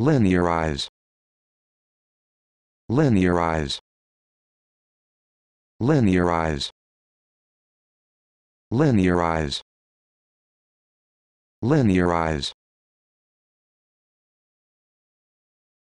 linearize linearize linearize linearize linearize